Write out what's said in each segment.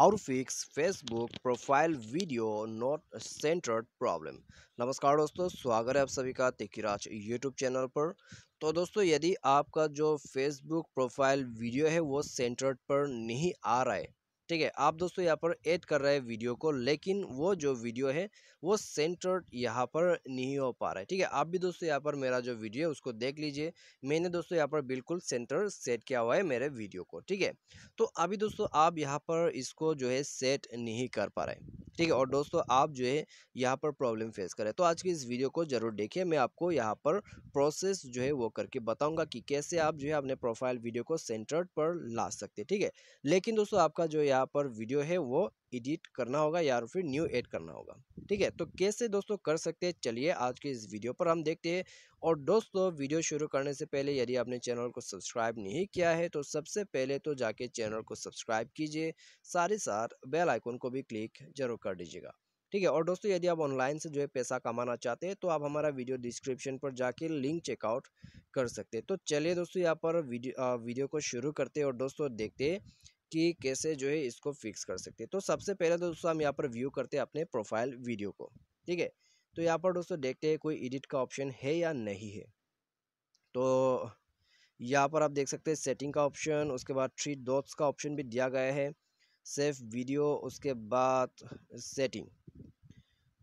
how to fix Facebook profile video not centered problem नमस्कार दोस्तों स्वागत है आप सभी का तिकिराज यूट्यूब चैनल पर तो दोस्तों यदि आपका जो Facebook प्रोफाइल वीडियो है वो सेंटर्ड पर नहीं आ रहा है ठीक है आप दोस्तों यहाँ पर ऐड कर रहे हैं वीडियो को लेकिन वो जो वीडियो है वो सेंटर्ड यहाँ पर नहीं हो पा रहा है ठीक है आप भी दोस्तों यहाँ पर मेरा जो वीडियो है उसको देख लीजिए मैंने दोस्तों यहाँ पर बिल्कुल सेंटर सेट किया हुआ है मेरे वीडियो को ठीक है तो अभी दोस्तों आप यहाँ पर इसको जो है सेट नहीं कर पा रहे ठीक है और दोस्तों आप जो है यहाँ पर प्रॉब्लम फेस करें तो आज की इस वीडियो को ज़रूर देखिए मैं आपको यहाँ पर प्रोसेस जो है वो करके बताऊंगा कि कैसे आप जो है अपने प्रोफाइल वीडियो को सेंटर्ड पर ला सकते ठीक है लेकिन दोस्तों आपका जो यहाँ पर वीडियो है वो एडिट करना होगा या फिर न्यू एड करना होगा ठीक है तो कैसे दोस्तों कर सकते हैं चलिए आज के इस वीडियो पर हम देखते हैं और दोस्तों वीडियो शुरू करने से पहले यदि आपने चैनल को सब्सक्राइब नहीं किया है तो सबसे पहले तो जाके चैनल को सब्सक्राइब कीजिए साथ ही साथ बेल आइकन को भी क्लिक जरूर कर दीजिएगा ठीक है और दोस्तों यदि आप ऑनलाइन से जो है पैसा कमाना चाहते हैं तो आप हमारा वीडियो डिस्क्रिप्शन पर जाके लिंक चेकआउट कर सकते हैं तो चलिए दोस्तों यहाँ पर वीडियो वीडियो को शुरू करते हैं और दोस्तों देखते कि कैसे जो है इसको फिक्स कर सकते हैं तो सबसे पहले दोस्तों हम यहाँ पर व्यू करते हैं अपने प्रोफाइल वीडियो को ठीक है तो यहाँ पर दोस्तों देखते हैं कोई एडिट का ऑप्शन है या नहीं है तो यहाँ पर आप देख सकते हैं सेटिंग का ऑप्शन उसके बाद थ्री डॉट्स का ऑप्शन भी दिया गया है सेफ वीडियो उसके बाद सेटिंग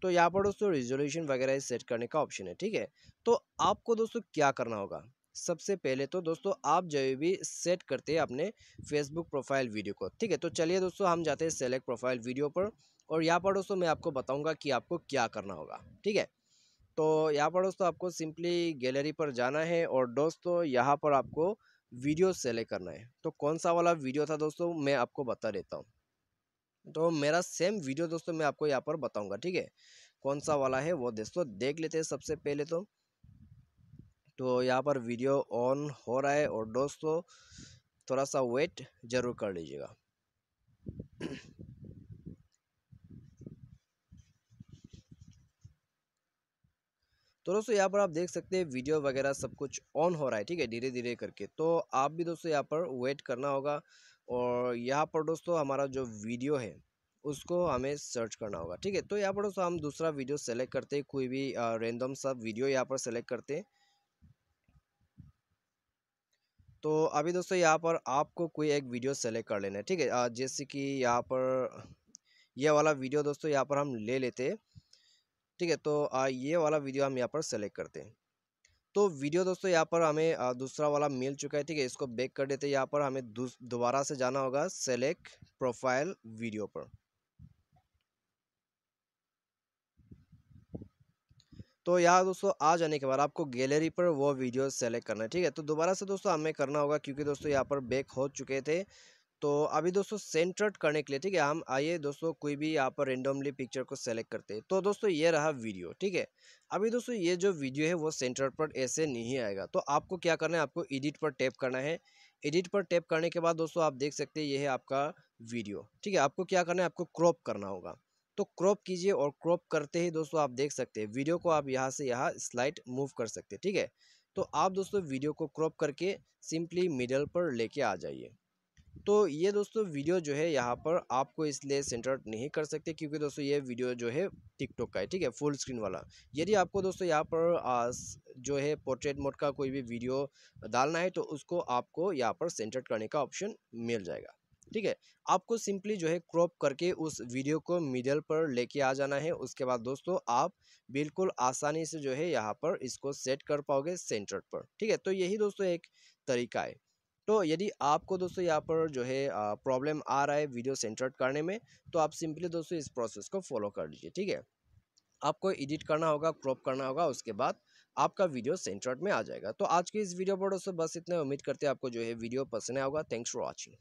तो यहाँ पर दोस्तों रिजोल्यूशन वगैरह सेट करने का ऑप्शन है ठीक है तो आपको दोस्तों क्या करना होगा सबसे पहले तो दोस्तों आप जब भी सेट करते हैं अपने फेसबुक प्रोफाइल वीडियो को ठीक है तो चलिए दोस्तों हम जाते हैं सेलेक्ट प्रोफाइल वीडियो पर और यहाँ पर दोस्तों मैं आपको बताऊँगा कि आपको क्या करना होगा ठीक है तो यहाँ पर दोस्तों आपको सिंपली गैलरी पर जाना है और दोस्तों यहाँ पर आपको वीडियो सेलेक्ट करना है तो कौन सा वाला वीडियो था दोस्तों मैं आपको बता देता हूँ तो मेरा सेम वीडियो दोस्तों मैं आपको यहाँ पर बताऊँगा ठीक है कौन सा वाला है वो दोस्तों देख लेते हैं सबसे पहले तो तो यहाँ पर वीडियो ऑन हो रहा है और दोस्तों थोड़ा सा वेट ज़रूर कर लीजिएगा तो दोस्तों यहाँ पर आप देख सकते हैं वीडियो वगैरह सब कुछ ऑन हो रहा है ठीक है धीरे धीरे करके तो आप भी दोस्तों यहाँ पर वेट करना होगा और यहाँ पर दोस्तों हमारा जो वीडियो है उसको हमें सर्च करना होगा ठीक है तो यहाँ पर दोस्तों हम दूसरा वीडियो सेलेक्ट करते हैं कोई भी रेंडम सा वीडियो यहाँ पर सेलेक्ट करते हैं तो अभी दोस्तों यहाँ पर आपको कोई एक वीडियो सेलेक्ट कर लेना है ठीक है जैसे कि यहाँ पर ये वाला वीडियो दोस्तों यहाँ पर हम ले लेते ठीक है तो ये वाला वीडियो हम यहाँ पर सेलेक्ट करते हैं तो वीडियो दोस्तों यहाँ पर हमें दूसरा वाला मिल चुका है ठीक है इसको बैक कर देते हैं यहाँ पर हमें दोबारा से जाना होगा सेलेक्ट प्रोफाइल वीडियो पर तो यहाँ दोस्तों आ जाने के बाद आपको गैलरी पर वो वीडियो सेलेक्ट करना है ठीक है तो दोबारा से दोस्तों हमें करना होगा क्योंकि दोस्तों यहाँ पर बैक हो चुके थे तो अभी दोस्तों सेंटर्ड करने के लिए ठीक है हम आइए दोस्तों कोई भी यहाँ पर रेंडमली पिक्चर को सेलेक्ट करते हैं तो दोस्तों ये रहा वीडियो ठीक है अभी दोस्तों ये जो वीडियो है वो सेंट्रट पर ऐसे नहीं आएगा तो आपको क्या करना है आपको एडिट पर टैप करना है एडिट पर टैप करने के बाद दोस्तों आप देख सकते हैं ये है आपका वीडियो ठीक है आपको क्या करना है आपको क्रॉप करना होगा तो क्रॉप कीजिए और क्रॉप करते ही दोस्तों आप देख सकते हैं वीडियो को आप यहाँ से यहाँ स्लाइड मूव कर सकते हैं ठीक है तो आप दोस्तों वीडियो को क्रॉप करके सिंपली मिडल पर लेके आ जाइए तो ये दोस्तों वीडियो जो है यहाँ पर आपको इसलिए सेंटर नहीं कर सकते क्योंकि दोस्तों ये वीडियो जो है टिकटॉक का है ठीक है फुल स्क्रीन वाला यदि आपको दोस्तों यहाँ पर जो है पोर्ट्रेट मोड का कोई भी वीडियो डालना है तो उसको आपको यहाँ पर सेंटर करने का ऑप्शन मिल जाएगा ठीक है आपको सिंपली जो है क्रॉप करके उस वीडियो को मिडल पर लेके आ जाना है उसके बाद दोस्तों आप बिल्कुल आसानी से जो है यहाँ पर इसको सेट कर पाओगे सेंटर पर ठीक है तो यही दोस्तों एक तरीका है तो यदि आपको दोस्तों यहाँ पर जो है प्रॉब्लम आ रहा है वीडियो सेंटर करने में तो आप सिंपली दोस्तों इस प्रोसेस को फॉलो कर लीजिए ठीक है आपको एडिट करना होगा क्रॉप करना होगा उसके बाद आपका वीडियो सेंटर्ड में आ जाएगा तो आज के इस वीडियो पर दोस्तों बस इतना उम्मीद करते हैं आपको जो है वीडियो पसंद आएगा थैंक्स फॉर वॉचिंग